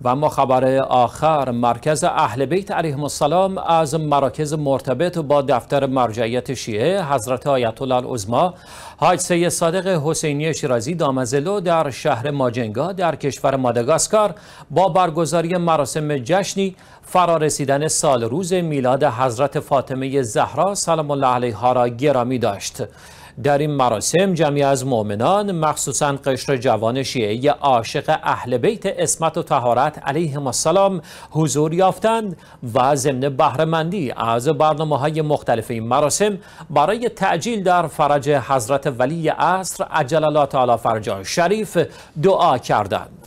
و اما خبر آخر مرکز اهل بیت علیه السلام از مراکز مرتبط با دفتر مرجعیت شیعه حضرت آیت الله العظما حاج سید صادق حسینی شیرازی دامزلو در شهر ماجنگا در کشور ماداگاسکار با برگزاری مراسم جشنی فرارسیدن سال روز میلاد حضرت فاطمه زهرا سلام الله علیها را گرامی داشت در این مراسم جمعی از مؤمنان مخصوصا قشر جوان شیعه عاشق اهل بیت اسمت و تهارت علیهم السلام حضور یافتند و ضمن بهرهمندی از برنامه های مختلف این مراسم برای تعجیل در فرج حضرت ولی عصر عجل الله تعالی فرجان شریف دعا کردند